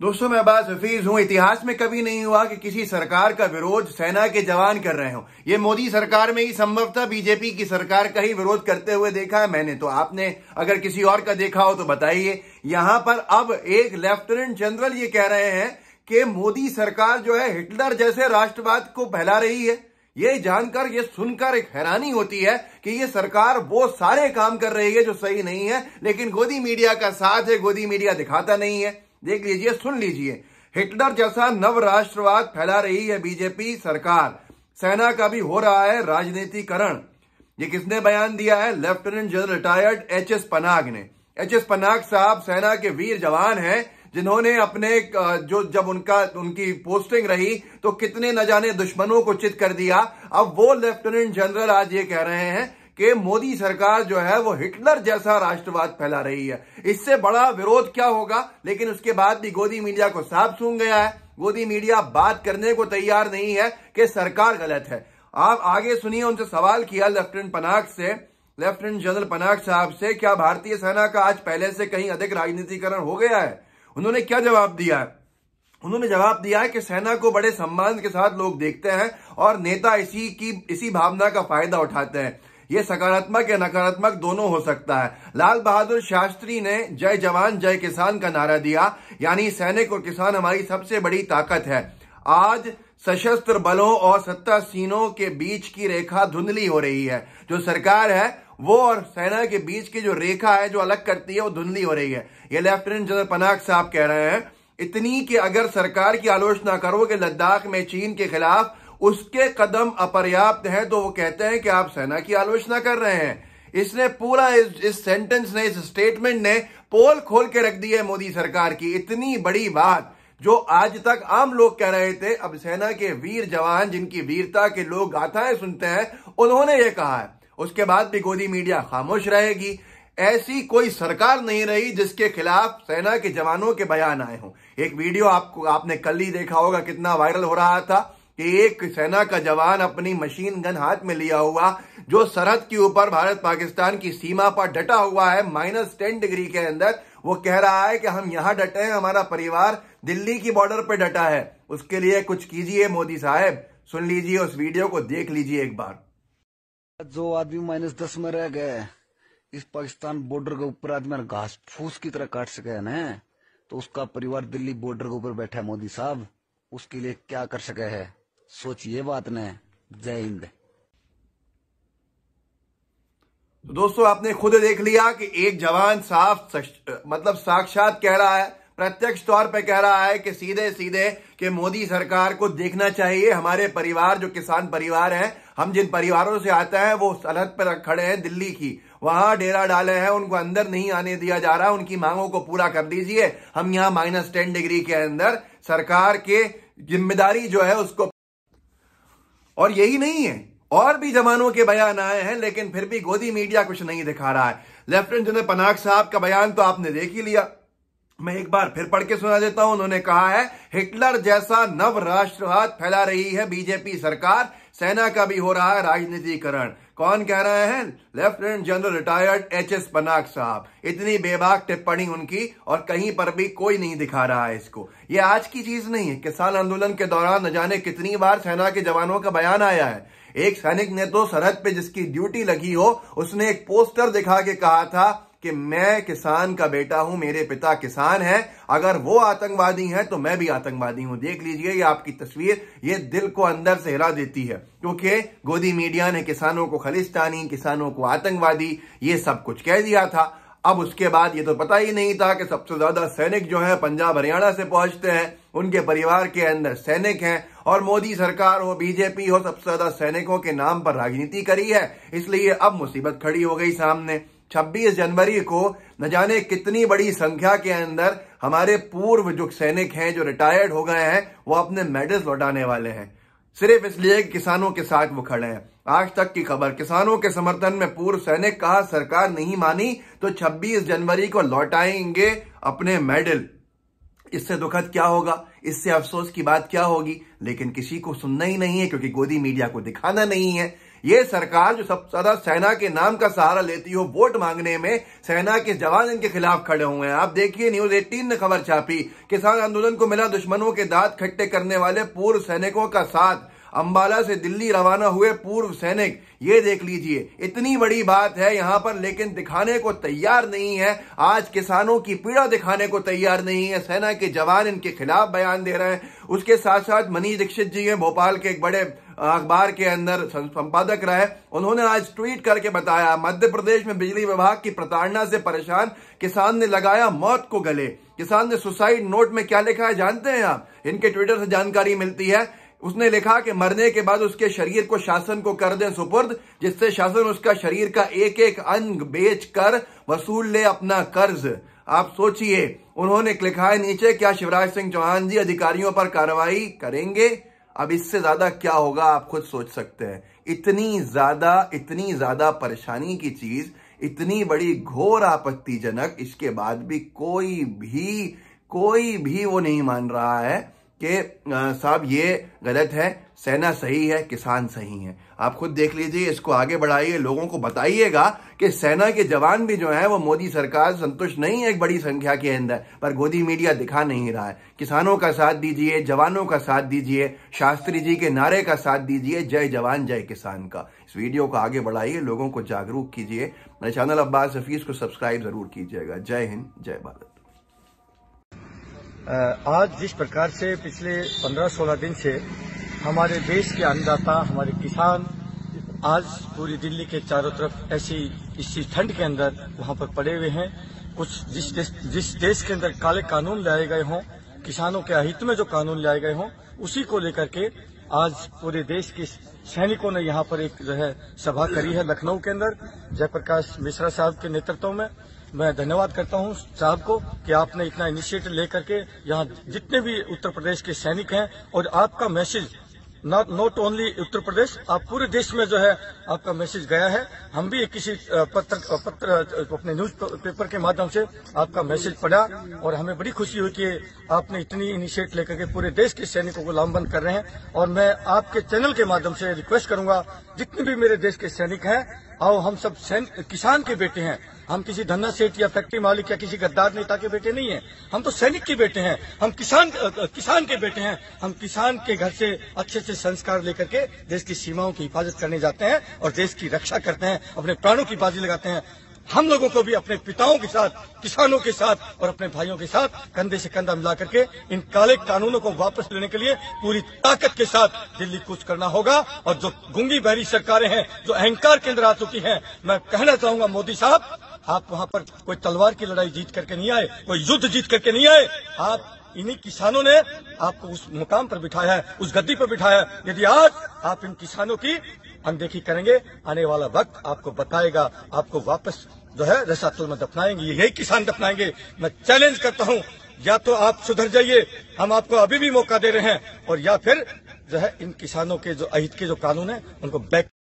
दोस्तों मैं अब्बास हफीज हूं इतिहास में कभी नहीं हुआ कि किसी सरकार का विरोध सेना के जवान कर रहे हो ये मोदी सरकार में ही संभव था बीजेपी की सरकार का ही विरोध करते हुए देखा है मैंने तो आपने अगर किसी और का देखा हो तो बताइए यहां पर अब एक लेफ्टिनेंट जनरल ये कह रहे हैं कि मोदी सरकार जो है हिटलर जैसे राष्ट्रवाद को फैला रही है ये जानकर ये सुनकर एक हैरानी होती है कि ये सरकार वो सारे काम कर रही है जो सही नहीं है लेकिन गोदी मीडिया का साथ है गोदी मीडिया दिखाता नहीं है देख लीजिए सुन लीजिए हिटलर जैसा नव राष्ट्रवाद फैला रही है बीजेपी सरकार सेना का भी हो रहा है राजनीतिकरण ये किसने बयान दिया है lieutenant general retired H S Panag ने एच एस पनाग साहब सेना के वीर जवान हैं जिन्होंने अपने जो जब उनका उनकी पोस्टिंग रही तो कितने न जाने दुश्मनों को चित कर दिया अब वो लेफ्टिनेंट जनरल आज ये कह रहे हैं कि मोदी सरकार जो है वो हिटलर जैसा राष्ट्रवाद फैला रही है इससे बड़ा विरोध क्या होगा लेकिन उसके बाद भी गोदी मीडिया को साफ सूंघ गया है गोदी मीडिया बात करने को तैयार नहीं है कि सरकार गलत है आप आगे सुनिए उनसे सवाल किया लेफ्टिनेंट पनाक से लेफ्टिनेंट जनरल पनाक साहब से क्या भारतीय सेना का आज पहले से कहीं अधिक राजनीतिकरण हो गया है उन्होंने क्या जवाब दिया है उन्होंने जवाब दिया है कि सेना को बड़े सम्मान के साथ लोग देखते हैं और नेता इसी की इसी भावना का फायदा उठाते हैं ये सकारात्मक या नकारात्मक दोनों हो सकता है लाल बहादुर शास्त्री ने जय जवान जय किसान का नारा दिया यानी सैनिक और किसान हमारी सबसे बड़ी ताकत है आज सशस्त्र बलों और सत्तासीनों के बीच की रेखा धुंधली हो रही है जो सरकार है वो और सेना के बीच की जो रेखा है जो अलग करती है वो धुंधली हो रही है ये लेफ्टिनेंट जनरल पनाग साहब कह रहे हैं इतनी कि अगर सरकार की आलोचना करो कि लद्दाख में चीन के खिलाफ उसके कदम अपर्याप्त हैं तो वो कहते हैं कि आप सेना की आलोचना कर रहे हैं इसने पूरा इस, इस सेंटेंस ने इस स्टेटमेंट ने पोल खोल के रख दी है मोदी सरकार की इतनी बड़ी बात जो आज तक आम लोग कह रहे थे अब सेना के वीर जवान जिनकी वीरता के लोग गाथाएं सुनते हैं उन्होंने ये कहा है उसके बाद भी गोदी मीडिया खामोश रहेगी ऐसी कोई सरकार नहीं रही जिसके खिलाफ सेना के जवानों के बयान आए हों एक वीडियो आपको आपने कल ही देखा होगा कितना वायरल हो रहा था कि एक सेना का जवान अपनी मशीन गन हाथ में लिया हुआ जो सरहद के ऊपर भारत पाकिस्तान की सीमा पर डटा हुआ है माइनस टेन डिग्री के अंदर वो कह रहा है कि हम यहां डटे हैं हमारा परिवार दिल्ली की बॉर्डर पर डटा है उसके लिए कुछ कीजिए मोदी साहब सुन लीजिए उस वीडियो को देख लीजिए एक बार जो आदमी माइनस दस में रह गए इस पाकिस्तान बॉर्डर के ऊपर आदमी घास फूस की तरह काट सके न तो उसका परिवार दिल्ली बॉर्डर के ऊपर बैठा है मोदी साहब उसके लिए क्या कर सके है सोचिए बात ने जय हिंद तो दोस्तों आपने खुद देख लिया कि एक जवान साफ मतलब साक्षात कह रहा है प्रत्यक्ष तौर पर कह रहा है कि सीधे सीधे कि मोदी सरकार को देखना चाहिए हमारे परिवार जो किसान परिवार हैं हम जिन परिवारों से आते हैं वो सरहद पर खड़े हैं दिल्ली की वहां डेरा डाले हैं उनको अंदर नहीं आने दिया जा रहा उनकी मांगों को पूरा कर दीजिए हम यहाँ माइनस टेन डिग्री के अंदर सरकार के जिम्मेदारी जो है उसको और यही नहीं है और भी जमानों के बयान आए हैं लेकिन फिर भी गोदी मीडिया कुछ नहीं दिखा रहा है लेफ्टिनेंट जनरल पनाग साहब का बयान तो आपने देख ही लिया मैं एक बार फिर पढ़ के सुना देता हूं उन्होंने कहा है हिटलर जैसा नव राष्ट्रवाद फैला रही है बीजेपी सरकार सेना का भी हो रहा है राजनीतिकरण कौन कह रहे हैं lieutenant general retired H S Panag साहब इतनी बेबाक टिप्पणी उनकी और कहीं पर भी कोई नहीं दिखा रहा है इसको ये आज की चीज नहीं है किसान आंदोलन के दौरान न जाने कितनी बार सेना के जवानों का बयान आया है एक सैनिक ने तो सरहद पे जिसकी ड्यूटी लगी हो उसने एक पोस्टर दिखा के कहा था कि मैं किसान का बेटा हूं मेरे पिता किसान हैं अगर वो आतंकवादी हैं तो मैं भी आतंकवादी हूं देख लीजिए ये आपकी तस्वीर ये दिल को अंदर से हिला देती है क्योंकि गोदी मीडिया ने किसानों को खलिस्तानी किसानों को आतंकवादी ये सब कुछ कह दिया था अब उसके बाद ये तो पता ही नहीं था कि सबसे ज्यादा सैनिक जो है पंजाब हरियाणा से पहुंचते हैं उनके परिवार के अंदर सैनिक हैं और मोदी सरकार हो बीजेपी हो सबसे ज्यादा सैनिकों के नाम पर राजनीति करी है इसलिए अब मुसीबत खड़ी हो गई सामने 26 जनवरी को न जाने कितनी बड़ी संख्या के अंदर हमारे पूर्व जो सैनिक हैं जो रिटायर्ड हो गए हैं वो अपने मेडल्स लौटाने वाले हैं सिर्फ इसलिए किसानों के साथ वो खड़े हैं आज तक की खबर किसानों के समर्थन में पूर्व सैनिक कहा सरकार नहीं मानी तो 26 जनवरी को लौटाएंगे अपने मेडल इससे दुखद क्या होगा इससे अफसोस की बात क्या होगी लेकिन किसी को सुनना ही नहीं है क्योंकि गोदी मीडिया को दिखाना नहीं है ये सरकार जो सब ज्यादा सेना के नाम का सहारा लेती हो वोट मांगने में सेना के जवान इनके खिलाफ खड़े हुए हैं आप देखिए न्यूज एटीन ने खबर छापी किसान आंदोलन को मिला दुश्मनों के दांत खट्टे करने वाले पूर्व सैनिकों का साथ अंबाला से दिल्ली रवाना हुए पूर्व सैनिक ये देख लीजिए इतनी बड़ी बात है यहाँ पर लेकिन दिखाने को तैयार नहीं है आज किसानों की पीड़ा दिखाने को तैयार नहीं है सेना के जवान इनके खिलाफ बयान दे रहे हैं उसके साथ साथ मनीष दीक्षित जी हैं भोपाल के एक बड़े अखबार के अंदर संपादक रहे उन्होंने आज ट्वीट करके बताया मध्य प्रदेश में बिजली विभाग की प्रताड़ना से परेशान किसान ने लगाया मौत को गले किसान ने सुसाइड नोट में क्या लिखा है जानते हैं आप इनके ट्विटर से जानकारी मिलती है उसने लिखा कि मरने के बाद उसके शरीर को शासन को कर दे सुपुर्द जिससे शासन उसका शरीर का एक एक अंग बेच कर वसूल ले अपना कर्ज आप सोचिए उन्होंने लिखा है नीचे क्या शिवराज सिंह चौहान जी अधिकारियों पर कार्रवाई करेंगे अब इससे ज्यादा क्या होगा आप खुद सोच सकते हैं इतनी ज्यादा इतनी ज्यादा परेशानी की चीज इतनी बड़ी घोर आपत्तिजनक इसके बाद भी कोई भी कोई भी वो नहीं मान रहा है कि साहब ये गलत है सेना सही है किसान सही है आप खुद देख लीजिए इसको आगे बढ़ाइए लोगों को बताइएगा कि सेना के जवान भी जो है वो मोदी सरकार संतुष्ट नहीं है एक बड़ी संख्या के अंदर पर गोदी मीडिया दिखा नहीं रहा है किसानों का साथ दीजिए जवानों का साथ दीजिए शास्त्री जी के नारे का साथ दीजिए जय जवान जय किसान का इस वीडियो को आगे बढ़ाइए लोगों को जागरूक कीजिए मेरे चैनल अब्बास हफीज़ को सब्सक्राइब ज़रूर कीजिएगा जय हिंद जय भारत आज जिस प्रकार से पिछले 15-16 दिन से हमारे देश के अन्नदाता हमारे किसान आज पूरी दिल्ली के चारों तरफ ऐसी इसी ठंड के अंदर वहां पर पड़े हुए हैं कुछ जिस देश, जिस देश के अंदर काले कानून लाए गए हों किसानों के अहित में जो कानून लाए गए हों उसी को लेकर के आज पूरे देश के सैनिकों ने यहाँ पर एक जो है सभा करी है लखनऊ के अंदर जयप्रकाश मिश्रा साहब के नेतृत्व में मैं धन्यवाद करता हूं साहब को कि आपने इतना इनिशिएटिव लेकर के यहाँ जितने भी उत्तर प्रदेश के सैनिक हैं और आपका message not not only Uttar Pradesh आप पूरे देश में जो है आपका मैसेज गया है हम भी किसी पत्र पत्र अपने न्यूज पेपर के माध्यम से आपका मैसेज पढ़ा और हमें बड़ी खुशी हुई कि आपने इतनी इनिशिएट लेकर के पूरे देश के सैनिकों को लामबंद कर रहे हैं और मैं आपके चैनल के माध्यम से रिक्वेस्ट करूंगा जितने भी मेरे देश के सैनिक हैं और हम सब किसान के बेटे हैं हम किसी धन्ना सेठ या फैक्ट्री मालिक या किसी गद्दार नेता के बेटे नहीं है हम तो सैनिक के बेटे हैं हम किसान किसान के बेटे हैं हम किसान के घर से अच्छे से संस्कार लेकर के देश की सीमाओं की हिफाजत करने जाते हैं और देश की रक्षा करते हैं अपने प्राणों की बाजी लगाते हैं हम लोगों को भी अपने पिताओं के साथ किसानों के साथ और अपने भाइयों के साथ कंधे से कंधा मिला करके इन काले कानूनों को वापस लेने के लिए पूरी ताकत के साथ दिल्ली कूच करना होगा और जो गुंगी बहरी सरकारें हैं जो अहंकार केंद्र आ चुकी हैं मैं कहना चाहूंगा मोदी साहब आप वहां पर कोई तलवार की लड़ाई जीत करके नहीं आए कोई युद्ध जीत करके नहीं आए आप इन्हीं किसानों ने आपको उस मुकाम पर बिठाया है उस गद्दी पर बिठाया है यदि आज आप इन किसानों की अनदेखी करेंगे आने वाला वक्त आपको बताएगा आपको वापस जो है रसातुल में दफनाएंगे यही किसान दफनाएंगे मैं चैलेंज करता हूं या तो आप सुधर जाइए हम आपको अभी भी मौका दे रहे हैं और या फिर जो है इन किसानों के जो अहित के जो कानून है उनको बैक